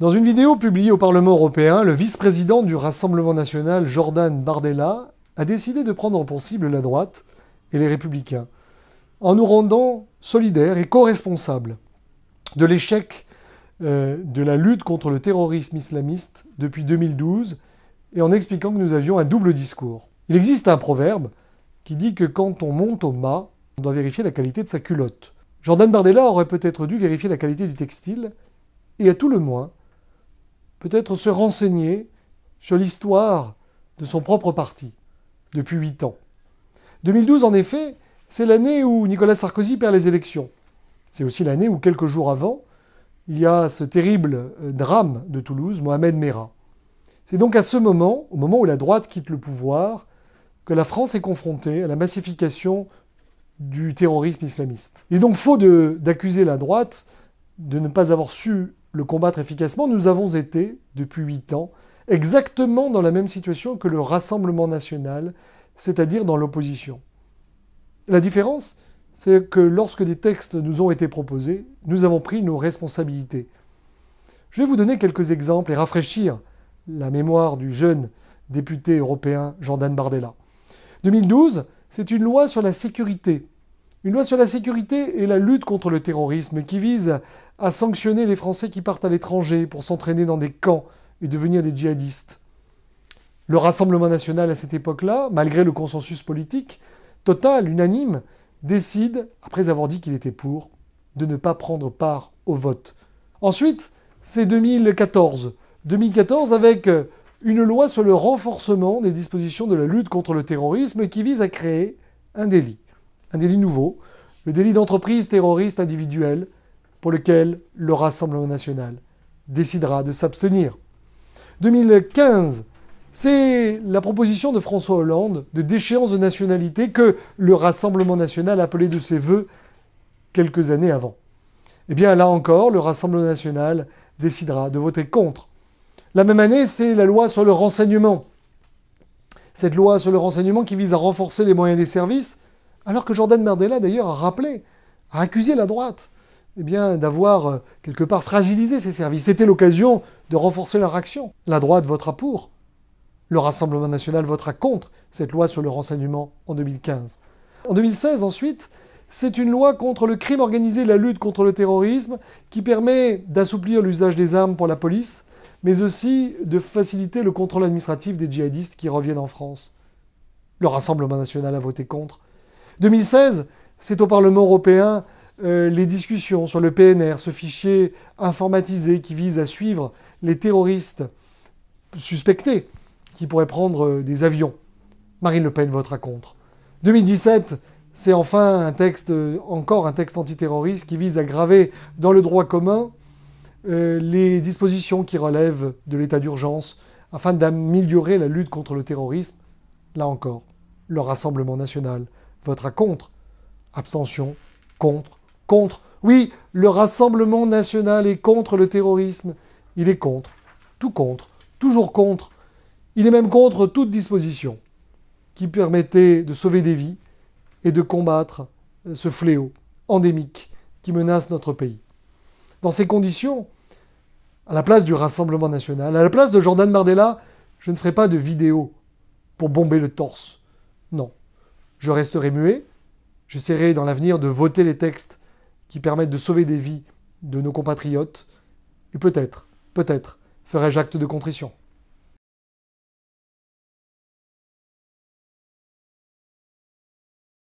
Dans une vidéo publiée au Parlement européen, le vice-président du Rassemblement national, Jordan Bardella, a décidé de prendre pour cible la droite et les républicains, en nous rendant solidaires et co-responsables de l'échec euh, de la lutte contre le terrorisme islamiste depuis 2012 et en expliquant que nous avions un double discours. Il existe un proverbe qui dit que quand on monte au mât, on doit vérifier la qualité de sa culotte. Jordan Bardella aurait peut-être dû vérifier la qualité du textile et à tout le moins peut-être se renseigner sur l'histoire de son propre parti depuis huit ans. 2012, en effet, c'est l'année où Nicolas Sarkozy perd les élections. C'est aussi l'année où, quelques jours avant, il y a ce terrible euh, drame de Toulouse, Mohamed Merah. C'est donc à ce moment, au moment où la droite quitte le pouvoir, que la France est confrontée à la massification du terrorisme islamiste. Il est donc faux d'accuser la droite de ne pas avoir su le combattre efficacement, nous avons été, depuis huit ans, exactement dans la même situation que le Rassemblement national, c'est-à-dire dans l'opposition. La différence, c'est que lorsque des textes nous ont été proposés, nous avons pris nos responsabilités. Je vais vous donner quelques exemples et rafraîchir la mémoire du jeune député européen Jordan Bardella. 2012, c'est une loi sur la sécurité une loi sur la sécurité et la lutte contre le terrorisme qui vise à sanctionner les Français qui partent à l'étranger pour s'entraîner dans des camps et devenir des djihadistes. Le Rassemblement national à cette époque-là, malgré le consensus politique, total, unanime, décide, après avoir dit qu'il était pour, de ne pas prendre part au vote. Ensuite, c'est 2014. 2014 avec une loi sur le renforcement des dispositions de la lutte contre le terrorisme qui vise à créer un délit un délit nouveau, le délit d'entreprise terroriste individuelle, pour lequel le Rassemblement national décidera de s'abstenir. 2015, c'est la proposition de François Hollande de déchéance de nationalité que le Rassemblement national appelait de ses voeux quelques années avant. Eh bien, là encore, le Rassemblement national décidera de voter contre. La même année, c'est la loi sur le renseignement. Cette loi sur le renseignement qui vise à renforcer les moyens des services alors que Jordan Mardella, d'ailleurs, a rappelé, a accusé la droite eh bien, d'avoir euh, quelque part fragilisé ses services. C'était l'occasion de renforcer leur action. La droite votera pour. Le Rassemblement national votera contre cette loi sur le renseignement en 2015. En 2016, ensuite, c'est une loi contre le crime organisé la lutte contre le terrorisme qui permet d'assouplir l'usage des armes pour la police, mais aussi de faciliter le contrôle administratif des djihadistes qui reviennent en France. Le Rassemblement national a voté contre. 2016, c'est au Parlement européen euh, les discussions sur le PNR, ce fichier informatisé qui vise à suivre les terroristes suspectés qui pourraient prendre euh, des avions. Marine Le Pen votera contre. 2017, c'est enfin un texte, euh, encore un texte antiterroriste qui vise à graver dans le droit commun les dispositions qui relèvent de l'état d'urgence afin d'améliorer la lutte contre le terrorisme. Là encore, le Rassemblement national votera contre. Abstention, contre, contre. Oui, le Rassemblement national est contre le terrorisme. Il est contre, tout contre, toujours contre. Il est même contre toute disposition qui permettait de sauver des vies et de combattre euh, ce fléau endémique qui menace notre pays. Dans ces conditions, à la place du Rassemblement national, à la place de Jordan Mardella, je ne ferai pas de vidéo pour bomber le torse. Non. Je resterai muet. J'essaierai dans l'avenir de voter les textes qui permettent de sauver des vies de nos compatriotes. Et peut-être, peut-être, ferai-je acte de contrition.